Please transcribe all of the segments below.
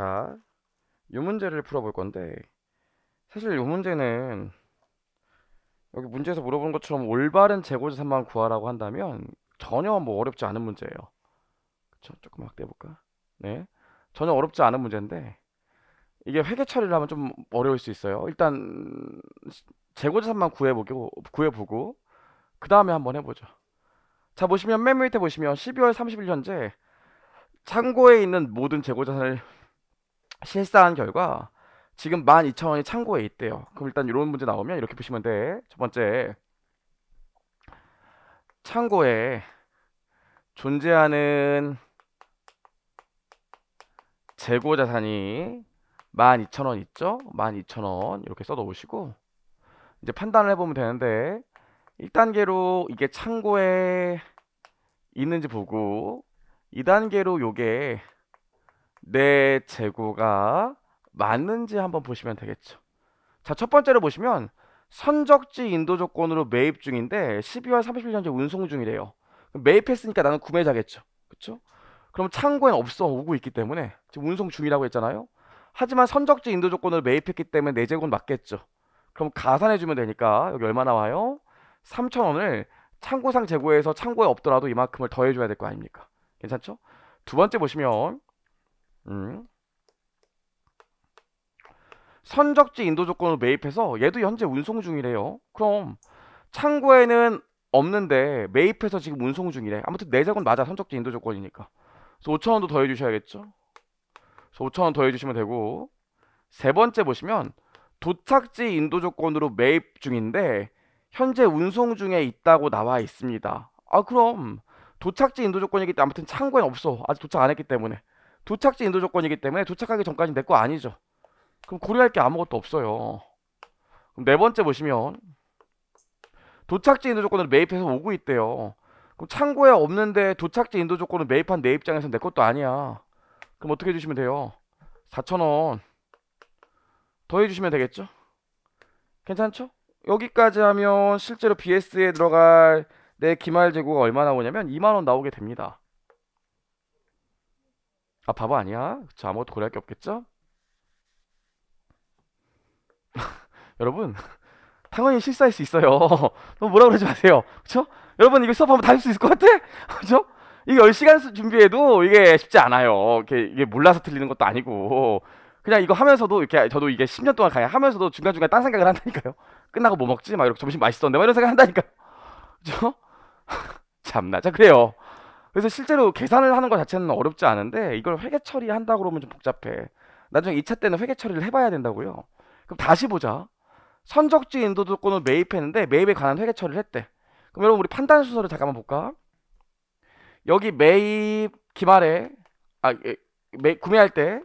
자, 이 문제를 풀어볼 건데 사실 이 문제는 여기 문제에서 물어본 것처럼 올바른 재고자산만 구하라고 한다면 전혀 뭐 어렵지 않은 문제예요. 그쵸? 조금 확대해볼까? 네. 전혀 어렵지 않은 문제인데 이게 회계 처리를 하면 좀 어려울 수 있어요. 일단 재고재산만 구해보고 구해보고 그 다음에 한번 해보죠. 자 보시면 맨 밑에 보시면 12월 30일 현재 창고에 있는 모든 재고자산을 실사한 결과 지금 12,000원이 창고에 있대요. 그럼 일단 이런 문제 나오면 이렇게 보시면 돼. 첫 번째, 창고에 존재하는 재고 자산이 12,000원 있죠? 12,000원 이렇게 써 놓으시고 이제 판단을 해보면 되는데 1단계로 이게 창고에 있는지 보고 2단계로 요게 내 재고가 맞는지 한번 보시면 되겠죠. 자, 첫 번째로 보시면 선적지 인도 조건으로 매입 중인데 12월 31일 현재 운송 중이래요. 매입했으니까 나는 구매자겠죠. 그렇죠? 그럼 창고엔 없어 오고 있기 때문에 지금 운송 중이라고 했잖아요. 하지만 선적지 인도 조건으로 매입했기 때문에 내 재고는 맞겠죠. 그럼 가산해 주면 되니까 여기 얼마 나와요? 3,000원을 창고상 재고에서 창고에 없더라도 이만큼을 더해 줘야 될 거 아닙니까? 괜찮죠? 두 번째 보시면 음. 선적지 인도 조건을 매입해서 얘도 현재 운송 중이래요. 그럼 창고에는 없는데 매입해서 지금 운송 중이래. 아무튼 내적은 네 맞아. 선적지 인도 조건이니까. 그래서 5천원도 더해 주셔야겠죠. 그래서 5천원 더해 주시면 되고 세 번째 보시면 도착지 인도 조건으로 매입 중인데 현재 운송 중에 있다고 나와 있습니다. 아 그럼 도착지 인도 조건이기 때문에 아무튼 창고엔 없어. 아직 도착 안 했기 때문에. 도착지 인도 조건이기 때문에 도착하기 전까지 내거 아니죠. 그럼 고려할 게 아무것도 없어요. 그럼 네 번째 보시면 도착지 인도 조건을 매입해서 오고 있대요. 그럼 창고에 없는데 도착지 인도 조건을 매입한 내 입장에서 내 것도 아니야. 그럼 어떻게 해주시면 돼요? 4천원 더해주시면 되겠죠? 괜찮죠? 여기까지 하면 실제로 BS에 들어갈 내 기말 재고가 얼마나 오냐면 2만원 나오게 됩니다. 아 바보 아니야? 저 아무것도 고려할 게 없겠죠? 여러분 당연히 실수할 수 있어요. 너무 뭐라 그러지 마세요. 그렇죠? 여러분 이거 수업하면 다 할 수 있을 것 같아? 그렇죠? 이게 10시간 준비해도 이게 쉽지 않아요. 이게 몰라서 틀리는 것도 아니고 그냥 이거 하면서도 이렇게 저도 이게 10년 동안 가야 하면서도 중간중간 딴 생각을 한다니까요. 끝나고 뭐 먹지? 막 이렇게 점심 맛있던데 막 이런 생각 한다니까요. 그죠? 참나. 자, 그래요. 그래서 실제로 계산을 하는 것 자체는 어렵지 않은데 이걸 회계 처리한다 그러면 좀 복잡해. 나중에 2차 때는 회계 처리를 해봐야 된다고요. 그럼 다시 보자. 선적지 인도도권을 매입했는데 매입에 관한 회계 처리를 했대. 그럼 여러분 우리 판단 순서를 잠깐만 볼까? 여기 매입 기말에 아 예, 매, 구매할 때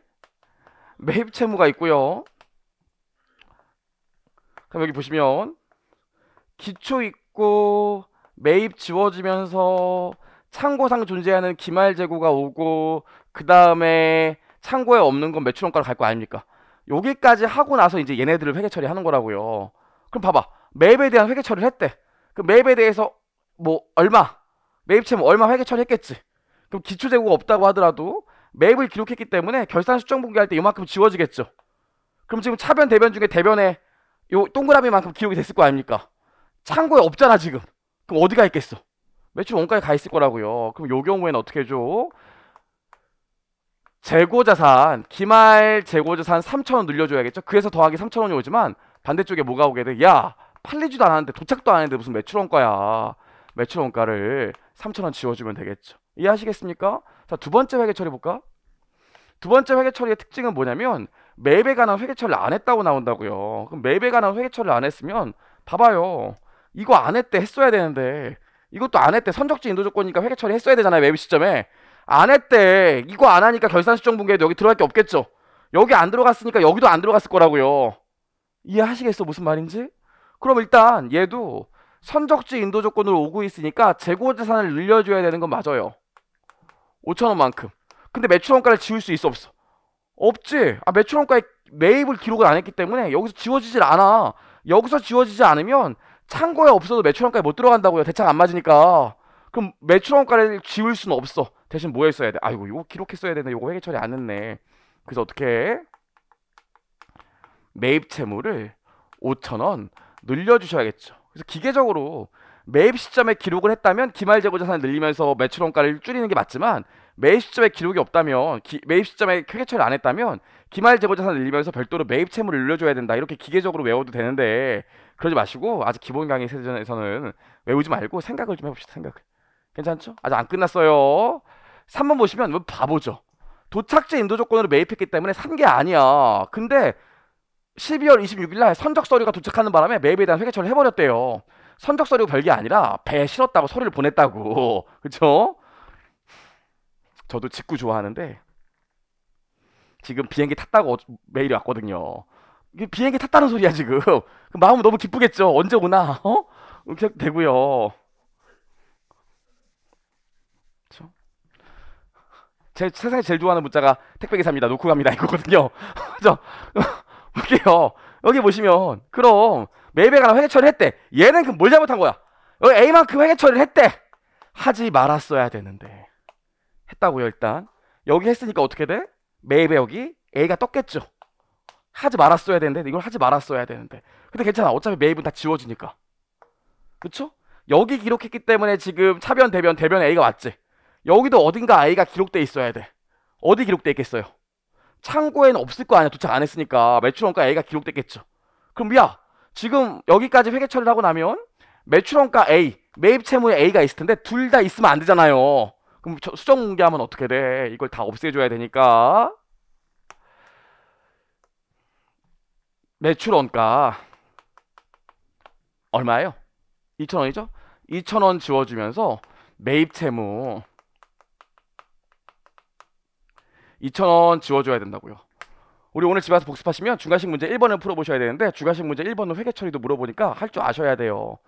매입 채무가 있고요. 그럼 여기 보시면 기초 있고 매입 지워지면서 창고상 존재하는 기말 재고가 오고 그 다음에 창고에 없는 건 매출원가로 갈 거 아닙니까? 여기까지 하고 나서 이제 얘네들을 회계 처리하는 거라고요. 그럼 봐봐 매입에 대한 회계 처리를 했대. 그 매입에 대해서 뭐 얼마 매입채뭐 얼마 회계 처리했겠지. 그럼 기초 재고가 없다고 하더라도 매입을 기록했기 때문에 결산 수정 분기할 때 이만큼 지워지겠죠. 그럼 지금 차변 대변 중에 대변에 요 동그라미만큼 기록이 됐을 거 아닙니까? 창고에 없잖아 지금. 그럼 어디가 있겠어? 매출 원가에 가 있을 거라고요. 그럼 요 경우에는 어떻게 해줘? 재고자산, 기말 재고자산 3천원 늘려줘야겠죠? 그래서 더하기 3천원이 오지만 반대쪽에 뭐가 오게 돼? 야, 팔리지도 않았는데 도착도 안 했는데 무슨 매출 원가야. 매출 원가를 3천원 지워주면 되겠죠. 이해하시겠습니까? 자, 두 번째 회계 처리 볼까? 두 번째 회계 처리의 특징은 뭐냐면 매입에 관한 회계 처리를 안 했다고 나온다고요. 그럼 매입에 관한 회계 처리를 안 했으면 봐봐요. 이거 안 했대 했어야 되는데 이것도 안 했대. 선적지 인도 조건이니까 회계 처리 했어야 되잖아요. 매입 시점에. 안 했대. 이거 안 하니까 결산 수정 분기도 여기 들어갈 게 없겠죠. 여기 안 들어갔으니까 여기도 안 들어갔을 거라고요. 이해하시겠어? 무슨 말인지? 그럼 일단 얘도 선적지 인도 조건으로 오고 있으니까 재고 재산을 늘려줘야 되는 건 맞아요. 5천원만큼. 근데 매출원가를 지울 수 있어 없어? 없지. 아 매출원가에 매입을 기록을 안 했기 때문에 여기서 지워지질 않아. 여기서 지워지지 않으면 창고에 없어도 매출원가에 못 들어간다고요. 대창 안 맞으니까. 그럼 매출원가를 지울 수는 없어. 대신 뭐 했어야 돼? 아이고 이거 기록했어야 되는데 이거 회계 처리 안 했네. 그래서 어떻게 매입 채무를 5천원 늘려주셔야겠죠. 그래서 기계적으로 매입 시점에 기록을 했다면 기말 재고 자산을 늘리면서 매출원가를 줄이는 게 맞지만 매입 시점에 기록이 없다면 기, 매입 시점에 회계 처리를 안 했다면 기말 재고자산 늘리면서 별도로 매입 채무를 늘려줘야 된다. 이렇게 기계적으로 외워도 되는데 그러지 마시고 아직 기본 강의 세전에서는 외우지 말고 생각을 좀 해봅시다. 생각을. 괜찮죠? 아직 안 끝났어요. 3번 보시면 뭐 바보죠. 도착지 인도 조건으로 매입했기 때문에 산 게 아니야. 근데 12월 26일 날 선적 서류가 도착하는 바람에 매입에 대한 회계처리를 해버렸대요. 선적 서류 별게 아니라 배에 실었다고 서류를 보냈다고. 그쵸? 저도 직구 좋아하는데 지금 비행기 탔다고 어, 메일이 왔거든요. 비행기 탔다는 소리야 지금. 그 마음 은 너무 기쁘겠죠. 언제 오나? 어? 이렇게 되고요. 제 세상에 제일 좋아하는 문자가 택배기사입니다. 놓고 갑니다 이거거든요. 그죠? 볼게요. 여기 보시면 그럼 매매가 회계 처리를 했대. 얘는 그럼 뭘 잘못한 거야? 여기 어, A만큼 회계 처리를 했대. 하지 말았어야 되는데 했다고요 일단. 여기 했으니까 어떻게 돼? 매입액이 A가 떴겠죠. 하지 말았어야 되는데 이걸 하지 말았어야 되는데. 근데 괜찮아. 어차피 매입은 다 지워지니까. 그쵸 여기 기록했기 때문에 지금 차변 대변 대변 A가 왔지. 여기도 어딘가 A가 기록돼 있어야 돼. 어디 기록돼 있겠어요? 창고에는 없을 거 아니야. 도착 안 했으니까 매출원가 A가 기록됐겠죠. 그럼 야 지금 여기까지 회계 처리를 하고 나면 매출원가 A 매입 채무에 A가 있을 텐데 둘 다 있으면 안 되잖아요. 그럼 수정 공개하면 어떻게 돼? 이걸 다 없애줘야 되니까. 매출 원가 얼마예요? 2,000원이죠? 2,000원 지워주면서 매입 채무 2,000원 지워줘야 된다고요. 우리 오늘 집에서 복습하시면 중간식 문제 1번을 풀어보셔야 되는데 중간식 문제 1번은 회계 처리도 물어보니까 할 줄 아셔야 돼요.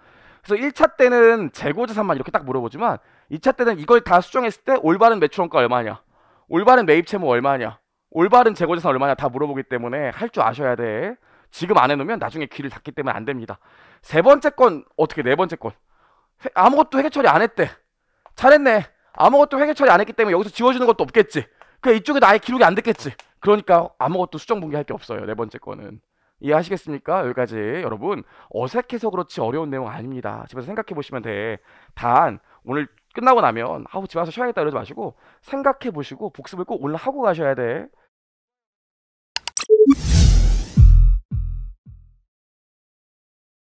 그래서 1차 때는 재고자산만 이렇게 딱 물어보지만 2차 때는 이걸 다 수정했을 때 올바른 매출원가 얼마냐 올바른 매입채무 얼마냐 올바른 재고자산 얼마냐 다 물어보기 때문에 할 줄 아셔야 돼 지금 안 해놓으면 나중에 귀를 닫기 때문에 안 됩니다 세 번째 건 어떻게 네 번째 건 아무것도 회계 처리 안 했대 잘했네 아무것도 회계 처리 안 했기 때문에 여기서 지워주는 것도 없겠지 그 이쪽에도 아예 기록이 안 됐겠지 그러니까 아무것도 수정 분기할 게 없어요 네 번째 거는 이해하시겠습니까? 여기까지 여러분 어색해서 그렇지 어려운 내용 아닙니다. 집에서 생각해 보시면 돼. 단 오늘 끝나고 나면 아우 집에 와서 쉬어야겠다 이러지 마시고 생각해 보시고 복습을 꼭 오늘 하고 가셔야 돼.